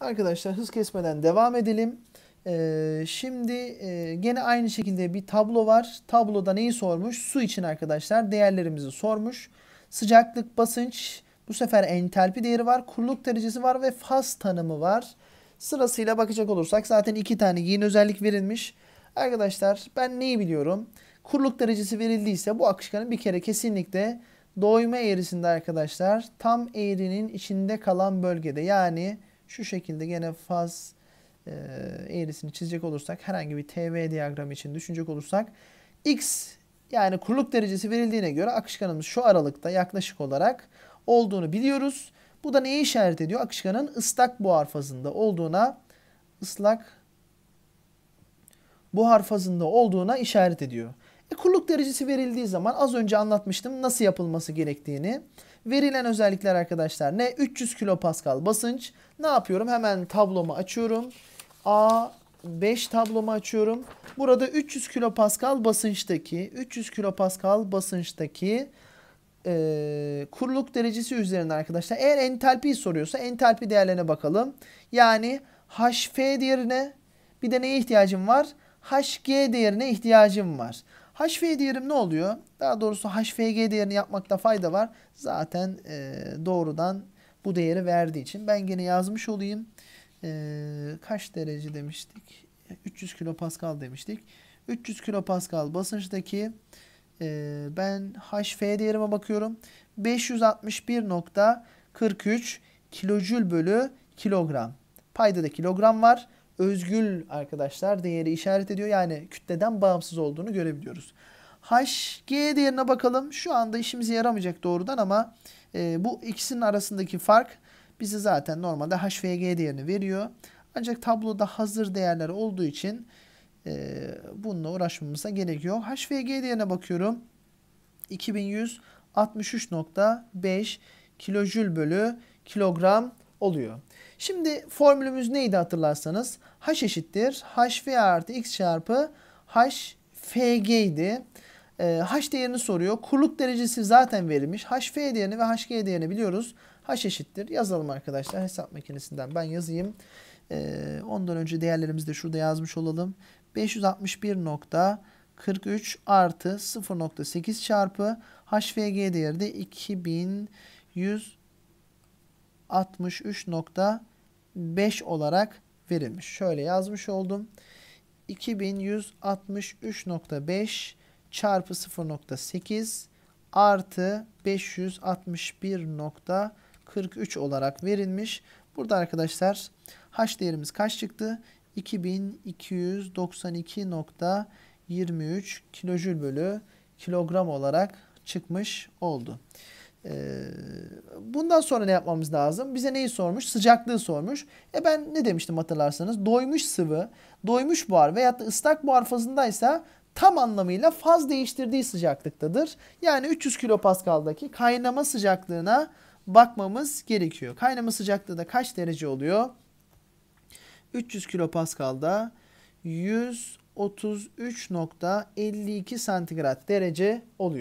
Arkadaşlar hız kesmeden devam edelim. Ee, şimdi e, gene aynı şekilde bir tablo var. Tabloda neyi sormuş? Su için arkadaşlar değerlerimizi sormuş. Sıcaklık, basınç, bu sefer entalpi değeri var, kuruluk derecesi var ve faz tanımı var. Sırasıyla bakacak olursak zaten iki tane yeni özellik verilmiş. Arkadaşlar ben neyi biliyorum? Kuruluk derecesi verildiyse bu akışkanın bir kere kesinlikle doyma eğrisinde arkadaşlar tam eğrinin içinde kalan bölgede yani şu şekilde gene faz e, eğrisini çizecek olursak herhangi bir TV diyagramı için düşünecek olursak X yani kuruluk derecesi verildiğine göre akışkanımız şu aralıkta yaklaşık olarak olduğunu biliyoruz. Bu da neyi işaret ediyor? Akışkanın ıslak buhar fazında olduğuna ıslak buhar fazında olduğuna işaret ediyor derecesi verildiği zaman az önce anlatmıştım nasıl yapılması gerektiğini. Verilen özellikler arkadaşlar ne? 300 kilopascal basınç. Ne yapıyorum? Hemen tablomu açıyorum. A 5 tablomu açıyorum. Burada 300 kilopascal basınçtaki 300 kilopascal basınçtaki e, kuruluk derecesi üzerinde arkadaşlar. Eğer entalpi soruyorsa entalpi değerlerine bakalım. Yani HF değerine bir de neye ihtiyacım var? HG değerine ihtiyacım var. HV değerim ne oluyor? Daha doğrusu HVG değerini yapmakta fayda var. Zaten e, doğrudan bu değeri verdiği için. Ben yine yazmış olayım. E, kaç derece demiştik? 300 kilopascal demiştik. 300 kilopascal basınçtaki e, ben HF değerime bakıyorum. 561.43 kilojül bölü kilogram. Payda da kilogram var özgül arkadaşlar değeri işaret ediyor. Yani kütleden bağımsız olduğunu görebiliyoruz. HG değerine bakalım. Şu anda işimize yaramayacak doğrudan ama e, bu ikisinin arasındaki fark bizi zaten normalde HVG değerini veriyor. Ancak tabloda hazır değerler olduğu için e, bununla uğraşmamıza gerek yok. HVG değerine bakıyorum. 2163.5 kilojül bölü kilogram oluyor. Şimdi formülümüz neydi hatırlarsanız? H eşittir. h v artı X çarpı HFG idi. E, H değerini soruyor. Kuruluk derecesi zaten verilmiş. h HF değerini ve h g değerini biliyoruz. H eşittir. Yazalım arkadaşlar hesap makinesinden. Ben yazayım. E, ondan önce değerlerimizi de şurada yazmış olalım. 561.43 artı 0.8 çarpı HVG değeri de 2100 63.5 olarak verilmiş. Şöyle yazmış oldum. 2163.5 çarpı 0.8 artı 561.43 olarak verilmiş. Burada arkadaşlar h değerimiz kaç çıktı? 2292.23 kilojül bölü kilogram olarak çıkmış oldu. Ee, bundan sonra ne yapmamız lazım? Bize neyi sormuş? Sıcaklığı sormuş. E ben ne demiştim hatırlarsanız? Doymuş sıvı, doymuş buhar veyahut da ıslak buhar fazındaysa tam anlamıyla faz değiştirdiği sıcaklıktadır. Yani 300 kilopaskal'daki kaynama sıcaklığına bakmamız gerekiyor. Kaynama sıcaklığı da kaç derece oluyor? 300 kilopaskal'da 133.52 santigrat derece oluyor.